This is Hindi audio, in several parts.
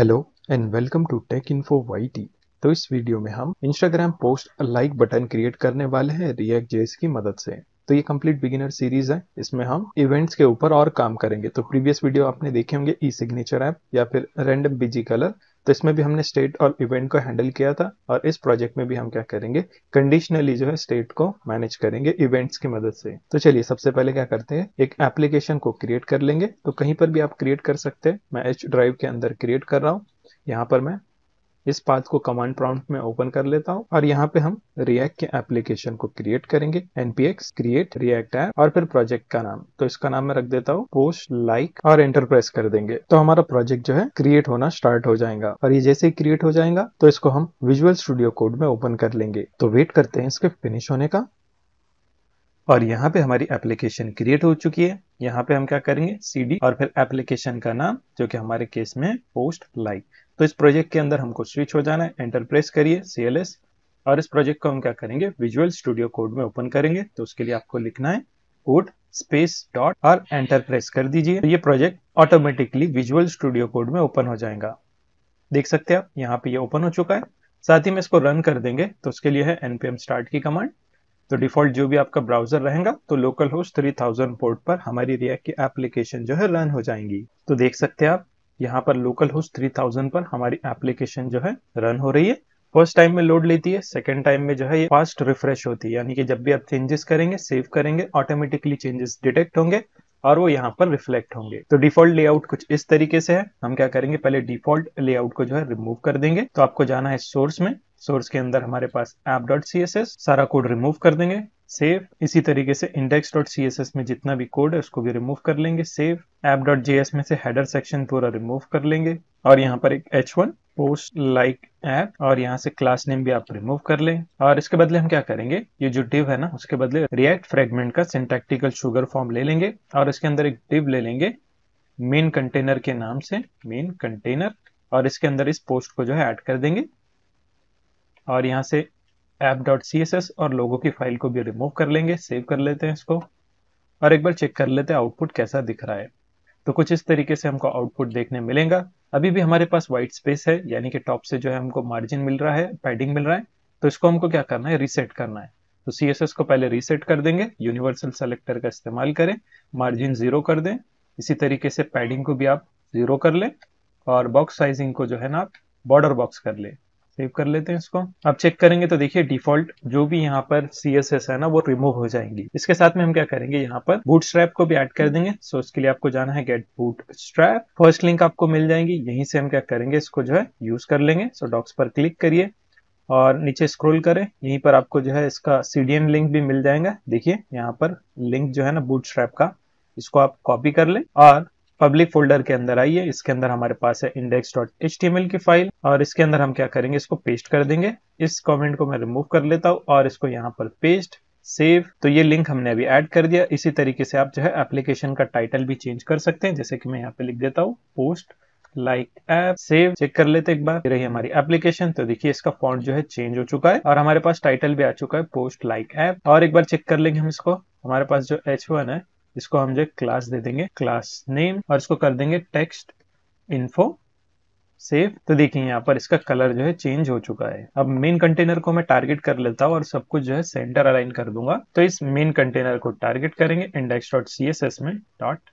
hello and welcome to Tech Info Y तो इस वीडियो में हम Instagram post like button create करने वाले हैं रिएक्ट जेस की मदद से तो ये कंप्लीट बिगिनर सीरीज है इसमें हम इवेंट्स के ऊपर और काम करेंगे तो प्रीवियस वीडियो आपने देखे होंगे ई सिग्नेचर ऐप या फिर रैंडम बिजी कलर तो इसमें भी हमने स्टेट और इवेंट को हैंडल किया था और इस प्रोजेक्ट में भी हम क्या करेंगे कंडीशनली जो है स्टेट को मैनेज करेंगे इवेंट्स की मदद से तो चलिए सबसे पहले क्या करते हैं एक एप्लीकेशन को क्रिएट कर लेंगे तो कहीं पर भी आप क्रिएट कर सकते हैं मैं एच ड्राइव के अंदर क्रिएट कर रहा हूँ यहाँ पर मैं इस पाथ को कमांड प्रॉम्प्ट में ओपन कर लेता हूँ और यहाँ पे हम रिएक्ट के एप्लीकेशन को क्रिएट करेंगे npx create react app और फिर प्रोजेक्ट का नाम तो इसका नाम मैं रख देता हूँ पोस्ट लाइक और एंटर प्रेस कर देंगे तो हमारा प्रोजेक्ट जो है क्रिएट होना स्टार्ट हो जाएगा और ये जैसे ही क्रिएट हो जाएगा तो इसको हम विजुअल स्टूडियो कोड में ओपन कर लेंगे तो वेट करते हैं इसके फिनिश होने का और यहाँ पे हमारी एप्लीकेशन क्रिएट हो चुकी है यहाँ पे हम क्या करेंगे सीडी और फिर एप्लीकेशन का नाम जो कि हमारे केस में पोस्ट लाइक तो इस प्रोजेक्ट के अंदर हमको स्विच हो जाना है एंटर प्रेस करिए सी और इस प्रोजेक्ट को हम क्या करेंगे विजुअल स्टूडियो कोड में ओपन करेंगे तो उसके लिए आपको लिखना है कोड स्पेस डॉट और एंटर प्रेस कर दीजिए तो ये project automatically Visual Studio Code में ओपन हो जाएगा देख सकते हैं आप यहाँ पे ये ओपन हो चुका है साथ ही में इसको रन कर देंगे तो उसके लिए है npm स्टार्ट की कमांड तो डिफॉल्ट जो भी आपका ब्राउजर रहेगा तो लोकल होस्ट 3000 पोर्ट पर हमारी रिएक्ट की एप्लीकेशन जो है रन हो जाएंगी तो देख सकते हैं आप यहाँ पर लोकल होस्ट 3000 पर हमारी एप्लीकेशन जो है रन हो रही है फर्स्ट टाइम में लोड लेती है सेकेंड टाइम में जो है ये फास्ट रिफ्रेश होती है यानी कि जब भी आप चेंजेस करेंगे सेव करेंगे ऑटोमेटिकली चेंजेस डिटेक्ट होंगे और वो यहाँ पर रिफ्लेक्ट होंगे तो डिफॉल्ट लेआउट कुछ इस तरीके से है हम क्या करेंगे पहले डिफॉल्ट लेआउट को जो है रिमूव कर देंगे तो आपको जाना है सोर्स में सोर्स के अंदर हमारे पास app dot C S S सारा कोड रिमूव कर देंगे सेव इसी तरीके से index dot C S S में जितना भी कोड है उसको भी रिमूव कर लेंगे save app dot J S में से हेडर सेक्शन पूरा रिमूव कर लेंगे और यहाँ पर एक H one post like app और यहाँ से क्लास नेम भी आप रिमूव कर लें और इसके बदले हम क्या करेंगे ये जो डिव है ना उसके बदले रिएक्ट फ्रेगमेंट का सिंटेक्टिकल शुगर फॉर्म ले लेंगे और इसके अंदर एक डिव ले लेंगे मेन कंटेनर के नाम से मेन कंटेनर और इसके अंदर इस पोस्ट को जो है ऐड कर देंगे और यहाँ से app dot C S S और लोगों की फाइल को भी रिमूव कर लेंगे सेव कर लेते हैं इसको और एक बार चेक कर लेते हैं आउटपुट कैसा दिख रहा है तो कुछ इस तरीके से हमको आउटपुट देखने मिलेगा अभी भी हमारे पास वाइट स्पेस है यानी कि टॉप से जो है हमको मार्जिन मिल रहा है पैडिंग मिल रहा है तो इसको हमको क्या करना है रीसेट करना है तो सी एस एस को पहले रीसेट कर देंगे यूनिवर्सल सेलेक्टर का इस्तेमाल करें मार्जिन जीरो कर दें इसी तरीके से पैडिंग को भी आप जीरो कर लें और बॉक्स साइजिंग को जो है ना आप बॉर्डर बॉक्स कर लें सेव कर लेते हैं इसको अब चेक करेंगे तो देखिए डिफॉल्ट जो भी यहाँ पर सी है ना वो रिमूव हो जाएंगी इसके साथ में हम क्या करेंगे यहाँ पर बूट स्ट्रैप को भी एड कर देंगे सो इसके लिए आपको जाना है get Bootstrap first link आपको मिल जाएंगी यहीं से हम क्या करेंगे इसको जो है यूज कर लेंगे सो डॉक्स पर क्लिक करिए और नीचे स्क्रॉल करें यहीं पर आपको जो है इसका सीडीएन लिंक भी मिल जाएगा देखिए यहाँ पर लिंक जो है ना बूट स्ट्रैप का इसको आप कॉपी कर लें और पब्लिक फोल्डर के अंदर आइए इसके अंदर हमारे पास है इंडेक्स डॉट एच की फाइल और इसके अंदर हम क्या करेंगे इसको पेस्ट कर देंगे इस कॉमेंट को मैं रिमूव कर लेता हूँ और इसको यहाँ पर पेस्ट सेव तो ये लिंक हमने अभी ऐड कर दिया इसी तरीके से आप जो है एप्लीकेशन का टाइटल भी चेंज कर सकते हैं जैसे कि मैं यहाँ पे लिख देता हूँ post like app save check कर लेते एक बार रही हमारी एप्लीकेशन तो देखिए इसका फॉन्ट जो है चेंज हो चुका है और हमारे पास टाइटल भी आ चुका है पोस्ट लाइक ऐप और एक बार चेक कर लेंगे हम इसको हमारे पास जो एच वन है इसको हम जो क्लास दे देंगे क्लास नेम और इसको कर देंगे टेक्स्ट इन्फो सेव तो देखिए यहाँ पर इसका कलर जो है चेंज हो चुका है अब मेन कंटेनर को मैं टारगेट कर लेता हूँ और सब कुछ जो है सेंटर अलाइन कर दूंगा तो इस मेन कंटेनर को टारगेट करेंगे index dot C S S में डॉट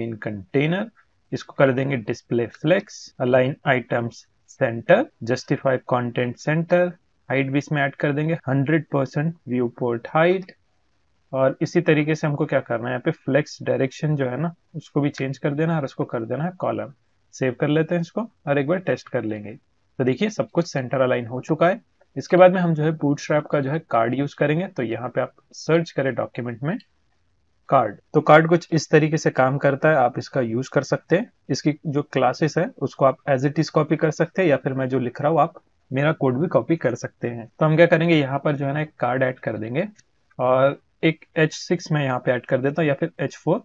मेन कंटेनर इसको कर देंगे display flex align items center justify content center height भी इसमें ऐड कर देंगे hundred percent viewport height और इसी तरीके से हमको क्या करना है यहाँ पे फ्लेक्स डायरेक्शन जो है ना उसको भी चेंज कर देना है और उसको कर देना है कॉलम सेव कर लेते हैं इसको और एक बार टेस्ट कर लेंगे तो देखिए सब कुछ सेंटर अलाइन हो चुका है इसके बाद में हम जो है बूट का जो है कार्ड यूज करेंगे तो यहाँ पे आप सर्च करें डॉक्यूमेंट में कार्ड तो कार्ड कुछ इस तरीके से काम करता है आप इसका यूज कर सकते हैं इसकी जो क्लासेस है उसको आप एज इट इज कॉपी कर सकते हैं या फिर मैं जो लिख रहा हूँ आप मेरा कोड भी कॉपी कर सकते हैं तो हम क्या करेंगे यहाँ पर जो है ना एक कार्ड ऐड कर देंगे और एक एच सिक्स मैं यहाँ पे ऐड कर देता हूँ या फिर एच फोर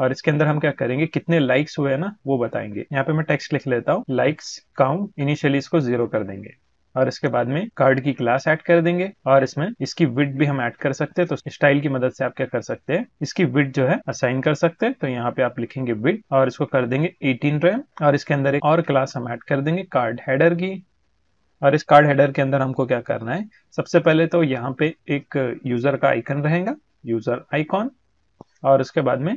और इसके अंदर हम क्या करेंगे कितने लाइक्स हुए हैं ना वो बताएंगे यहाँ पे मैं टेक्स्ट लिख लेता हूँ लाइक्स काउंट इनिशियली इसको जीरो कर देंगे और इसके बाद में कार्ड की क्लास ऐड कर देंगे और इसमें इसकी विड भी हम ऐड कर सकते हैं तो स्टाइल की मदद से आप क्या कर सकते हैं इसकी विड जो है असाइन कर सकते हैं तो यहाँ पे आप लिखेंगे विड और इसको कर देंगे 18 रैम और इसके अंदर एक और क्लास हम ऐड कर देंगे कार्ड हेडर की और इस कार्ड हेडर के अंदर हमको क्या करना है सबसे पहले तो यहाँ पे एक यूजर का आइकन रहेगा यूजर आइकॉन और उसके बाद में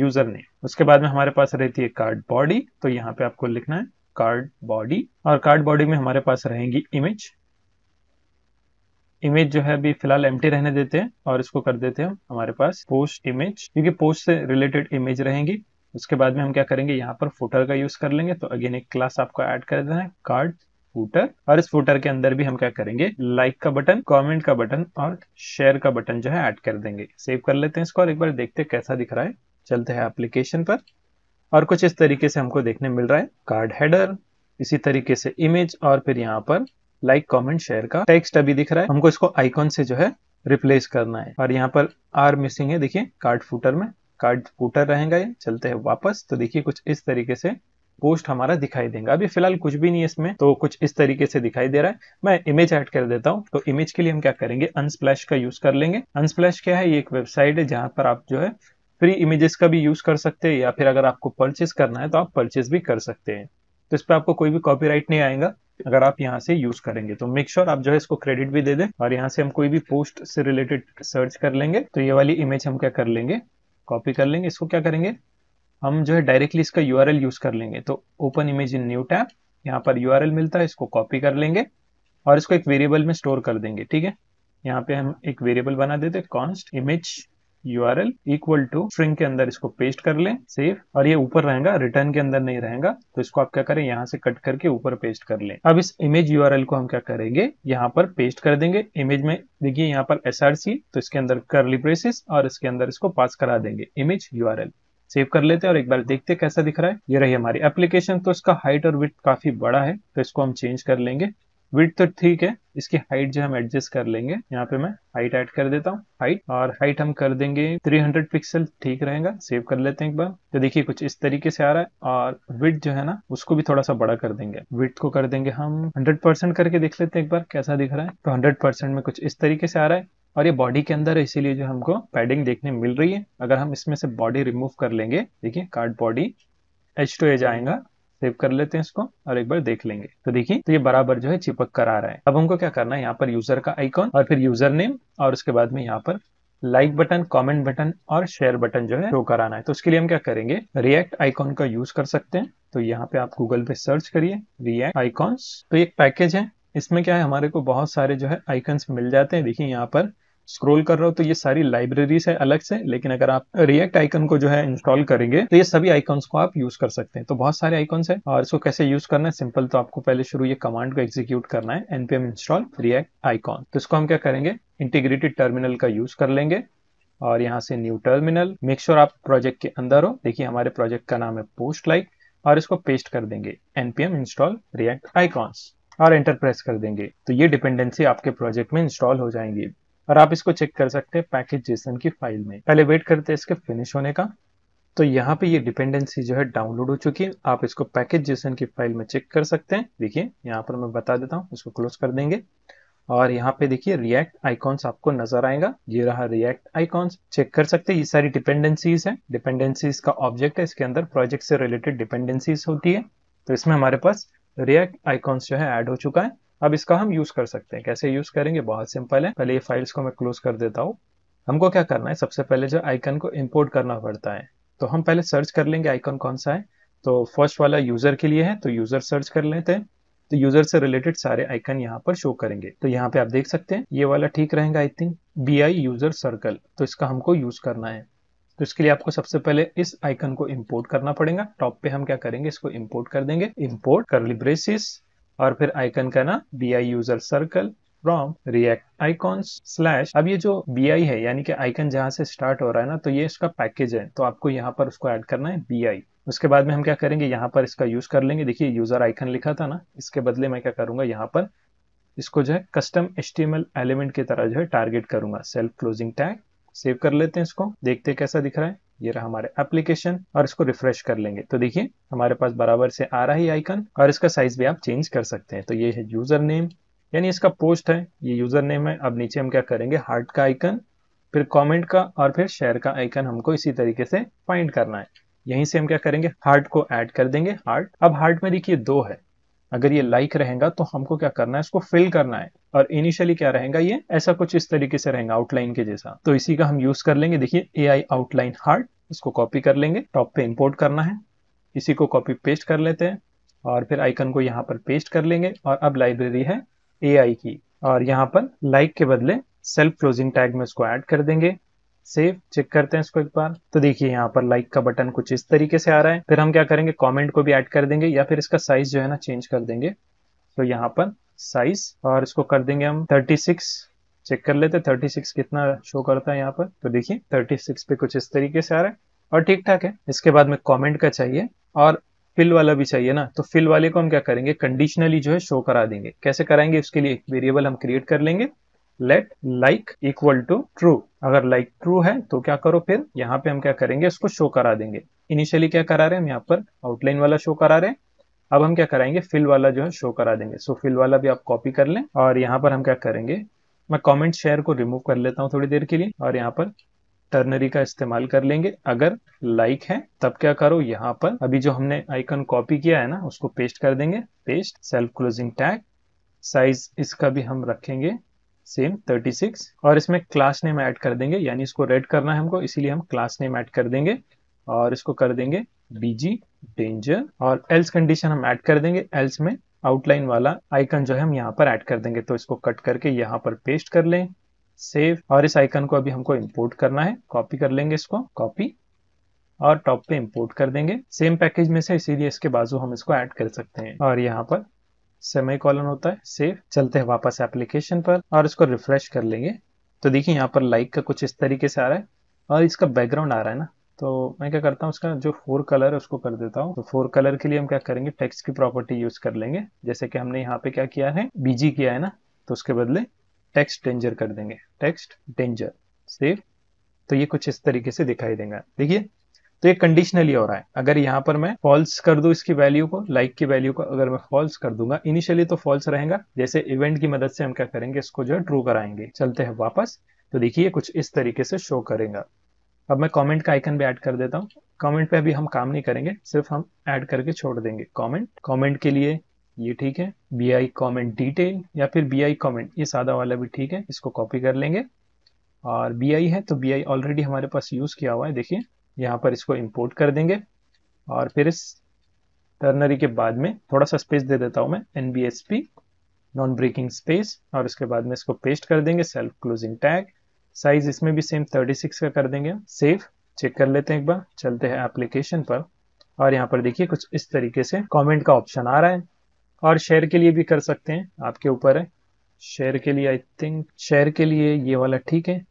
यूजर नेम उसके बाद में हमारे पास रहती है कार्ड बॉडी तो यहाँ पे आपको लिखना है कार्ड बॉडी और कार्ड बॉडी में हमारे पास रहेगी इमेज इमेज जो है अभी फिलहाल एम रहने देते हैं और इसको कर देते हैं हमारे पास पोस्ट इमेज क्योंकि पोस्ट से रिलेटेड इमेज रहेंगी उसके बाद में हम क्या करेंगे यहाँ पर फोटर का यूज कर लेंगे तो अगेन एक क्लास आपको ऐड कर देना है कार्ड फूटर और इस फूटर के अंदर भी हम क्या करेंगे लाइक का बटन कमेंट का बटन और शेयर का बटन जो है ऐड कर देंगे सेव कर लेते हैं इसको और एक बार देखते हैं कैसा दिख रहा है चलते हैं एप्लीकेशन पर और कुछ इस तरीके से हमको देखने मिल रहा है कार्ड हेडर इसी तरीके से इमेज और फिर यहाँ पर लाइक कॉमेंट शेयर का टेक्स्ट अभी दिख रहा है हमको इसको आइकॉन से जो है रिप्लेस करना है और यहाँ पर आर मिसिंग है देखिए कार्ड फूटर में कार्ड फूटर रहेगा ये चलते हैं वापस तो देखिए कुछ इस तरीके से पोस्ट हमारा दिखाई देगा अभी फिलहाल कुछ भी नहीं है इसमें तो कुछ इस तरीके से दिखाई दे रहा है मैं इमेज ऐड कर देता हूँ तो इमेज के लिए हम क्या करेंगे अनस्प्लैश का यूज कर लेंगे अनस्प्लैश क्या है ये एक वेबसाइट है जहाँ पर आप जो है फ्री इमेजेस का भी यूज कर सकते हैं या फिर अगर आपको परचेस करना है तो आप परचेस भी कर सकते हैं तो इस पर आपको कोई भी कॉपीराइट नहीं आएगा अगर आप यहाँ से यूज करेंगे तो मेक श्योर sure आप जो है इसको क्रेडिट भी दे दें और यहाँ से हम कोई भी पोस्ट से रिलेटेड सर्च कर लेंगे तो ये वाली इमेज हम क्या कर लेंगे कॉपी कर लेंगे इसको क्या करेंगे हम जो है डायरेक्टली इसका यू यूज कर लेंगे तो open image in new tab यहाँ पर यू मिलता है इसको कॉपी कर लेंगे और इसको एक वेरिएबल में स्टोर कर देंगे ठीक है यहाँ पे हम एक वेरिएबल बना देते const image U R L equal to string के अंदर इसको पेस्ट कर लें सेव और ये ऊपर रहेगा रिटर्न के अंदर नहीं रहेगा तो इसको आप क्या करें यहाँ से कट करके ऊपर पेस्ट कर लें अब इस इमेज यू आर एल को हम क्या करेंगे यहाँ पर पेस्ट कर देंगे इमेज में देखिए यहाँ पर एस आर सी तो इसके अंदर कर प्रेसिस और इसके अंदर इसको पास करा देंगे image U R L save कर लेते हैं और एक बार देखते हैं कैसा दिख रहा है ये रही हमारी एप्लीकेशन तो इसका हाइट और विथ काफी बड़ा है तो इसको हम चेंज कर लेंगे विथ तो ठीक है इसकी हाइट जो हम एडजस्ट कर लेंगे यहाँ पे मैं हाइट ऐड कर देता हूँ हाइट और हाइट हम कर देंगे 300 पिक्सल ठीक रहेगा सेव कर लेते हैं एक बार तो देखिए कुछ इस तरीके से आ रहा है और विथ जो है ना उसको भी थोड़ा सा बड़ा कर देंगे विथ को कर देंगे हम 100 परसेंट करके देख लेते हैं एक बार कैसा दिख रहा है तो 100 परसेंट में कुछ इस तरीके से आ रहा है और ये बॉडी के अंदर है इसीलिए जो हमको पैडिंग देखने मिल रही है अगर हम इसमें से बॉडी रिमूव कर लेंगे देखिए card body H two as आएगा सेव कर लेते हैं इसको और एक बार देख लेंगे तो देखिए तो ये बराबर जो है चिपक कर आ रहा है अब हमको क्या करना है यहाँ पर यूजर का आइकॉन और फिर यूजर नेम और उसके बाद में यहाँ पर लाइक बटन कमेंट बटन और शेयर बटन जो है शो कराना है तो उसके लिए हम क्या करेंगे रिएक्ट आइकॉन का यूज कर सकते हैं तो यहाँ पे आप गूगल पे सर्च करिए रिएक्ट आइकॉन्स तो एक पैकेज है इसमें क्या है हमारे को बहुत सारे जो है आइकन्स मिल जाते हैं देखिए यहाँ पर स्क्रॉल कर रहा हो तो ये सारी लाइब्रेरीज है अलग से लेकिन अगर आप रिएक्ट आइकन को जो है इंस्टॉल करेंगे तो ये सभी आइकन्स को आप यूज कर सकते हैं तो बहुत सारे आइकन्स है और इसको कैसे यूज करना है सिंपल तो आपको पहले शुरू ये कमांड को एग्जीक्यूट करना है एनपीएम इंस्टॉल रिएक्ट आइकॉन तो इसको हम क्या करेंगे इंटीग्रेटेड टर्मिनल का यूज कर लेंगे और यहाँ से न्यू टर्मिनल मेक श्योर आप प्रोजेक्ट के अंदर हो देखिए हमारे प्रोजेक्ट का नाम है पोस्ट लाइक और इसको पेस्ट कर देंगे एनपीएम इंस्टॉल रिएक्ट आइकॉन्स और एंटर प्रेस कर देंगे तो ये डिपेंडेंसी आपके प्रोजेक्ट में इंस्टॉल हो जाएंगी और आप इसको चेक कर सकते हैं पैकेज जेसन की फाइल में पहले वेट करते हैं इसके फिनिश होने का तो यहाँ पे ये डिपेंडेंसी जो है डाउनलोड हो चुकी है आप इसको पैकेज जेसन की फाइल में चेक कर सकते हैं देखिए यहाँ पर मैं बता देता हूँ इसको क्लोज कर देंगे और यहाँ पे देखिए रिएक्ट आइकॉन्स आपको नजर आएगा ये रहा रिएक्ट आइकॉन्स चेक कर सकते हैं ये सारी डिपेंडेंसीज है डिपेंडेंसीज का ऑब्जेक्ट है इसके अंदर प्रोजेक्ट से रिलेटेड डिपेंडेंसीज होती है तो इसमें हमारे पास रिएक्ट आइकॉन्स जो है ऐड हो चुका है अब इसका हम यूज कर सकते हैं कैसे यूज करेंगे बहुत सिंपल है पहले ये फाइल्स को मैं क्लोज कर देता हूँ हमको क्या करना है सबसे पहले जो आइकन को इम्पोर्ट करना पड़ता है तो हम पहले सर्च कर लेंगे आइकन कौन सा है तो फर्स्ट वाला यूजर के लिए है तो यूजर सर्च कर लेते हैं तो यूजर से रिलेटेड सारे आइकन यहाँ पर शो करेंगे तो यहाँ पे आप देख सकते हैं ये वाला ठीक रहेगा I think B I user circle तो इसका हमको यूज करना है तो इसके लिए आपको सबसे पहले इस आइकन को इम्पोर्ट करना पड़ेगा टॉप पे हम क्या करेंगे इसको इम्पोर्ट कर देंगे इम्पोर्ट करली ब्रेसिस और फिर आइकन का ना B I user circle from React icon slash अब ये जो बी आई है यानी कि आइकन जहां से स्टार्ट हो रहा है ना तो ये इसका पैकेज है तो आपको यहाँ पर उसको ऐड करना है बी आई उसके बाद में हम क्या करेंगे यहाँ पर इसका यूज कर लेंगे देखिए यूजर आइकन लिखा था ना इसके बदले मैं क्या करूंगा यहाँ पर इसको जो है कस्टम एच एलिमेंट की तरह जो है टारगेट करूंगा सेल्फ क्लोजिंग टैग सेव कर लेते हैं इसको देखते हैं कैसा दिख रहा है ये रहा हमारे एप्लीकेशन और इसको रिफ्रेश कर लेंगे तो देखिए हमारे पास बराबर से आ रहा है आइकन और इसका साइज भी आप चेंज कर सकते हैं तो ये है यूजर नेम यानी इसका पोस्ट है ये यूजर नेम है अब नीचे हम क्या करेंगे हार्ट का आइकन फिर कमेंट का और फिर शेयर का आइकन हमको इसी तरीके से फाइंड करना है यहीं से हम क्या करेंगे हार्ट को ऐड कर देंगे हार्ट अब हार्ट में देखिए दो है अगर ये लाइक like रहेगा तो हमको क्या करना है इसको फिल करना है और इनिशियली क्या रहेगा ये ऐसा कुछ इस तरीके से रहेगा आउटलाइन के जैसा तो इसी का हम यूज कर लेंगे देखिए ए आई आउटलाइन हार्ट इसको कॉपी कर लेंगे टॉप पे इंपोर्ट करना है इसी को कॉपी पेस्ट कर लेते हैं और फिर आइकन को यहाँ पर पेस्ट कर लेंगे और अब लाइब्रेरी है ए की और यहाँ पर लाइक like के बदले सेल्फ क्लोजिंग टैग में इसको ऐड कर देंगे सेव चेक करते हैं इसको एक बार तो देखिए यहाँ पर लाइक का बटन कुछ इस तरीके से आ रहा है फिर हम क्या करेंगे कॉमेंट को भी ऐड कर देंगे या फिर इसका साइज जो है ना चेंज कर देंगे तो यहाँ पर साइज और इसको कर देंगे हम 36 चेक कर लेते 36 कितना शो करता है यहाँ पर तो देखिए 36 पे कुछ इस तरीके से आ रहा है और ठीक ठाक है इसके बाद में कमेंट का चाहिए और फिल वाला भी चाहिए ना तो फिल वाले को हम क्या करेंगे कंडीशनली जो है शो करा देंगे कैसे कराएंगे उसके लिए एक वेरिएबल हम क्रिएट कर लेंगे let like equal to true अगर लाइक like ट्रू है तो क्या करो फिर यहाँ पे हम क्या करेंगे इसको शो करा देंगे इनिशियली क्या करा रहे हैं हम यहाँ पर आउटलाइन वाला शो करा रहे हैं अब हम क्या कराएंगे फिल वाला जो है शो करा देंगे सो so, फिल वाला भी आप कॉपी कर लें और यहाँ पर हम क्या करेंगे मैं कॉमेंट शेयर को रिमूव कर लेता हूँ थोड़ी देर के लिए और यहाँ पर टर्नरी का इस्तेमाल कर लेंगे अगर लाइक है तब क्या करो यहाँ पर अभी जो हमने आइकन कॉपी किया है ना उसको पेस्ट कर देंगे paste self closing tag size इसका भी हम रखेंगे सेम 36 और इसमें क्लास नेम ऐड कर देंगे यानी इसको रेड करना है हमको इसीलिए हम क्लास नेम ऐड कर देंगे और इसको कर देंगे bg danger और एल्स कंडीशन हम ऐड कर देंगे एल्स में आउटलाइन वाला आइकन जो है हम यहाँ पर ऐड कर देंगे तो इसको कट करके यहाँ पर पेस्ट कर लें सेव और इस आइकन को अभी हमको इम्पोर्ट करना है कॉपी कर लेंगे इसको कॉपी और टॉप पे इंपोर्ट कर देंगे सेम पैकेज में से इसीलिए इसके बाजू हम इसको ऐड कर सकते हैं और यहाँ पर सेमी कॉलन होता है सेव चलते हैं वापस एप्लीकेशन पर और इसको रिफ्रेश कर लेंगे तो देखिए यहाँ पर लाइक का कुछ इस तरीके से आ रहा है और इसका बैकग्राउंड आ रहा है ना तो मैं क्या करता हूँ उसका जो फोर कलर है उसको कर देता हूँ तो फोर कलर के लिए हम क्या करेंगे टेक्स्ट की प्रॉपर्टी यूज कर लेंगे जैसे कि हमने यहाँ पे क्या किया है बीजी किया है ना तो उसके बदले टेक्स्ट डेंजर कर देंगे टेक्स्ट डेंजर सेव तो ये कुछ इस तरीके से दिखाई देगा देखिए तो ये कंडीशनली हो रहा है अगर यहाँ पर मैं फॉल्स कर दू इसकी वैल्यू को लाइक की वैल्यू को अगर मैं फॉल्स कर दूंगा इनिशियली तो फॉल्स रहेगा जैसे इवेंट की मदद से हम क्या करेंगे इसको जो है ट्रू कराएंगे चलते हैं वापस तो देखिए कुछ इस तरीके से शो करेगा अब मैं कमेंट का आइकन भी ऐड कर देता हूँ कमेंट पे अभी हम काम नहीं करेंगे सिर्फ हम ऐड करके छोड़ देंगे कमेंट कमेंट के लिए ये ठीक है बी आई कॉमेंट डिटेल या फिर बी आई कॉमेंट ये सादा वाला भी ठीक है इसको कॉपी कर लेंगे और बी आई है तो बी आई ऑलरेडी हमारे पास यूज़ किया हुआ है देखिए यहाँ पर इसको इम्पोर्ट कर देंगे और फिर इस टर्नरी के बाद में थोड़ा सा स्पेस दे देता हूँ मैं N B S P non breaking space और उसके बाद में इसको पेस्ट कर देंगे सेल्फ क्लोजिंग टैग साइज इसमें भी सेम 36 का कर देंगे सेफ चेक कर लेते हैं एक बार चलते हैं एप्लीकेशन पर और यहाँ पर देखिए कुछ इस तरीके से कमेंट का ऑप्शन आ रहा है और शेयर के लिए भी कर सकते हैं आपके ऊपर है शेयर के लिए आई थिंक शेयर के लिए ये वाला ठीक है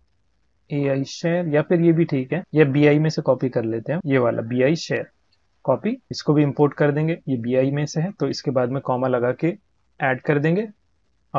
ए आई शेयर या फिर ये भी ठीक है या बी आई में से कॉपी कर लेते हैं ये वाला बी आई शेयर कॉपी इसको भी इम्पोर्ट कर देंगे ये बी आई में से है तो इसके बाद में कॉमा लगा के ऐड कर देंगे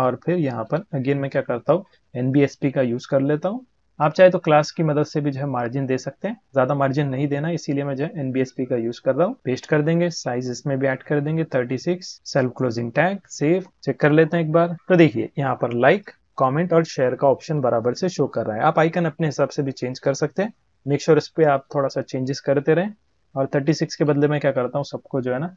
और फिर यहाँ पर अगेन मैं क्या करता हूँ एन बी एस पी का यूज़ कर लेता हूँ आप चाहे तो क्लास की मदद से भी जो है मार्जिन दे सकते हैं ज़्यादा मार्जिन नहीं देना इसीलिए मैं जो है एन बी एस पी का यूज़ कर रहा हूँ पेस्ट कर देंगे साइज इसमें भी ऐड कर देंगे thirty six self closing tag save check कर लेते हैं एक बार तो देखिए यहाँ पर लाइक like, कमेंट और शेयर का ऑप्शन बराबर से शो कर रहा है आप आइकन अपने हिसाब से भी चेंज कर सकते हैं मेक श्योर इस पर आप थोड़ा सा चेंजेस करते रहें और 36 के बदले मैं क्या करता हूँ सबको जो है ना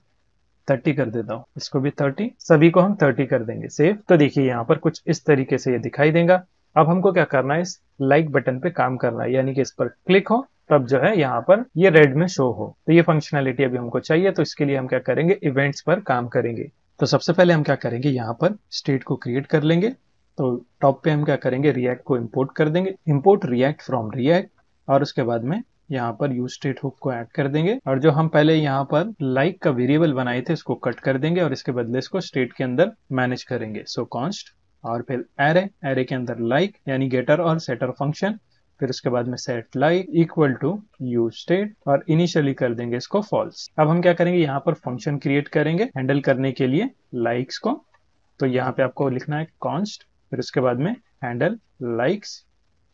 30 कर देता हूँ इसको भी 30 सभी को हम 30 कर देंगे सेव तो देखिए यहाँ पर कुछ इस तरीके से ये दिखाई देगा अब हमको क्या करना है इस लाइक बटन पे काम करना है यानी कि इस पर क्लिक हो तब जो है यहाँ पर ये रेड में शो हो तो ये फंक्शनैलिटी अभी हमको चाहिए तो इसके लिए हम क्या करेंगे इवेंट्स पर काम करेंगे तो सबसे पहले हम क्या करेंगे यहाँ पर स्टेट को क्रिएट कर लेंगे तो टॉप पे हम क्या करेंगे रिएक्ट को इम्पोर्ट कर देंगे इम्पोर्ट रिएक्ट फ्रॉम रिएक्ट और उसके बाद में यहाँ पर यू स्टेट हुक को ऐड कर देंगे और जो हम पहले यहाँ पर लाइक like का वेरिएबल बनाए थे इसको कट कर देंगे और इसके बदले इसको स्टेट के अंदर मैनेज करेंगे सो so, कॉन्स्ट और फिर एरे एरे के अंदर लाइक like, यानी गेटर और सेटर फंक्शन फिर उसके बाद में set like equal to use state और इनिशियली कर देंगे इसको फॉल्स अब हम क्या करेंगे यहाँ पर फंक्शन क्रिएट करेंगे हैंडल करने के लिए लाइक्स को तो यहाँ पे आपको लिखना है कॉन्स्ट फिर उसके बाद में हैंडल लाइक्स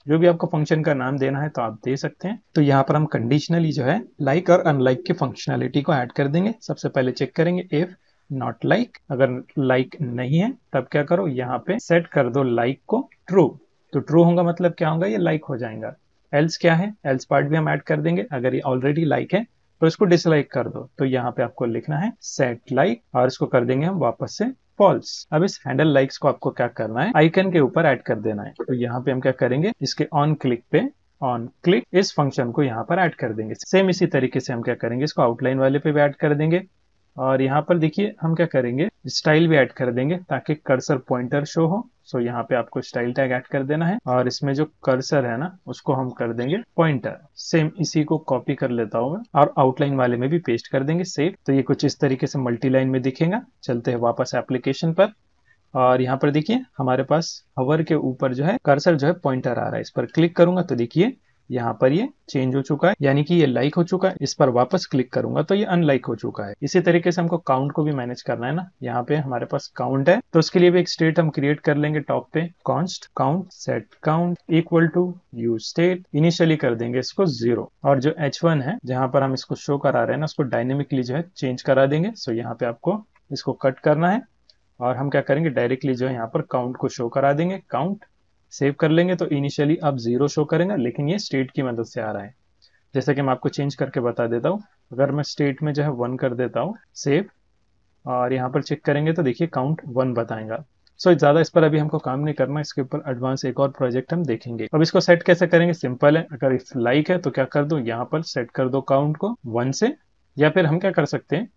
जो भी आपको फंक्शन का नाम देना है तो आप दे सकते हैं तो यहाँ पर हम कंडीशनली जो है लाइक like और अनलाइक की फंक्शनैलिटी को ऐड कर देंगे सबसे पहले चेक करेंगे इफ नॉट लाइक अगर लाइक like नहीं है तब क्या करो यहाँ पे सेट कर दो लाइक like को ट्रू तो ट्रू होगा मतलब क्या होगा ये लाइक हो जाएगा एल्स क्या है एल्स पार्ट भी हम ऐड कर देंगे अगर ये ऑलरेडी लाइक है तो इसको डिसलाइक कर दो तो यहाँ पे आपको लिखना है सेट लाइक और इसको कर देंगे हम वापस से फॉल्स अब इस हैंडल लाइक्स को आपको क्या करना है आइकन के ऊपर ऐड कर देना है तो यहाँ पे हम क्या करेंगे इसके ऑन क्लिक पे ऑन क्लिक इस फंक्शन को यहाँ पर ऐड कर देंगे सेम इसी तरीके से हम क्या करेंगे इसको आउटलाइन वाले पे भी ऐड कर देंगे और यहाँ पर देखिए हम क्या करेंगे स्टाइल भी ऐड कर देंगे ताकि कर्सर पॉइंटर शो हो सो so, यहाँ पे आपको स्टाइल टैग ऐड कर देना है और इसमें जो कर्सर है ना उसको हम कर देंगे पॉइंटर सेम इसी को कॉपी कर लेता हूँ और आउटलाइन वाले में भी पेस्ट कर देंगे सेव तो ये कुछ इस तरीके से मल्टी लाइन में दिखेगा चलते हैं वापस एप्लीकेशन पर और यहाँ पर देखिए हमारे पास हवर के ऊपर जो है कर्सर जो है पॉइंटर आ रहा है इस पर क्लिक करूंगा तो देखिए यहाँ पर ये चेंज हो चुका है यानी कि ये लाइक हो चुका है इस पर वापस क्लिक करूंगा तो ये अनलाइक हो चुका है इसी तरीके से हमको काउंट को भी मैनेज करना है ना यहाँ पे हमारे पास काउंट है तो उसके लिए भी एक स्टेट हम क्रिएट कर लेंगे टॉप पे const count set count equal to use state initially कर देंगे इसको जीरो और जो एच वन है जहाँ पर हम इसको शो करा रहे हैं ना उसको डायनेमिकली जो है चेंज करा देंगे सो यहाँ पे आपको इसको कट करना है और हम क्या करेंगे डायरेक्टली जो है यहाँ पर काउंट को शो करा देंगे काउंट सेव कर लेंगे तो इनिशियली आप जीरो शो करेंगे लेकिन ये स्टेट की मदद से आ रहा है जैसे कि मैं आपको चेंज करके बता देता हूँ अगर मैं स्टेट में जो है वन कर देता हूँ सेव और यहाँ पर चेक करेंगे तो देखिए काउंट वन बताएगा सो so, ज़्यादा इस पर अभी हमको काम नहीं करना इसके ऊपर एडवांस एक और प्रोजेक्ट हम देखेंगे अब इसको सेट कैसे करेंगे सिंपल है अगर इफ लाइक है तो क्या कर दो यहाँ पर सेट कर दो काउंट को वन से या फिर हम क्या कर सकते हैं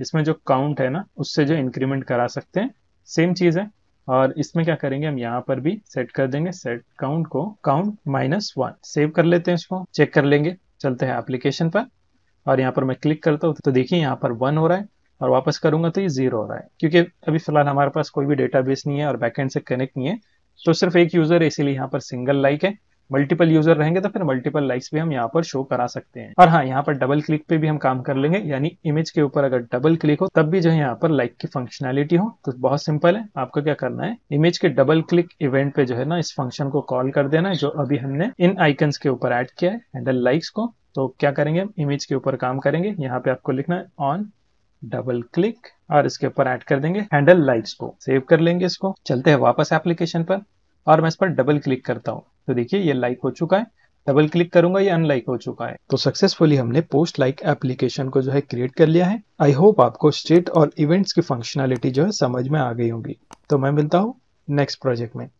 इसमें जो काउंट है ना उससे जो इंक्रीमेंट करा सकते हैं सेम चीज़ है और इसमें क्या करेंगे हम यहाँ पर भी सेट कर देंगे सेट काउंट को काउंट माइनस वन सेव कर लेते हैं इसको चेक कर लेंगे चलते हैं एप्लीकेशन पर और यहाँ पर मैं क्लिक करता हूँ तो देखिए यहाँ पर वन हो रहा है और वापस करूंगा तो ये जीरो हो रहा है क्योंकि अभी फिलहाल हमारे पास कोई भी डेटाबेस नहीं है और बैकहेंड से कनेक्ट नहीं है तो सिर्फ एक यूजर है इसीलिए यहाँ पर सिंगल लाइक है मल्टीपल यूजर रहेंगे तो फिर मल्टीपल लाइक्स भी हम यहाँ पर शो करा सकते हैं और हाँ यहाँ पर डबल क्लिक पे भी हम काम कर लेंगे यानी इमेज के ऊपर अगर डबल क्लिक हो तब भी जो है यहाँ पर लाइक की फंक्शनैलिटी हो तो बहुत सिंपल है आपको क्या करना है इमेज के डबल क्लिक इवेंट पे जो है ना इस फंक्शन को कॉल कर देना है जो अभी हमने इन आइकन्स के ऊपर एड किया है हैंडल लाइक्स को तो क्या करेंगे हम इमेज के ऊपर काम करेंगे यहाँ पे आपको लिखना है ऑन डबल क्लिक और इसके ऊपर ऐड कर देंगे हैंडल लाइक्स को सेव कर लेंगे इसको चलते हैं वापस एप्लीकेशन पर और मैं इस पर डबल क्लिक करता हूँ तो देखिए ये लाइक हो चुका है डबल क्लिक करूंगा ये अनलाइक हो चुका है तो सक्सेसफुली हमने पोस्ट लाइक एप्लीकेशन को जो है क्रिएट कर लिया है आई होप आपको स्टेट और इवेंट्स की फंक्शनैलिटी जो है समझ में आ गई होगी तो मैं मिलता हूँ नेक्स्ट प्रोजेक्ट में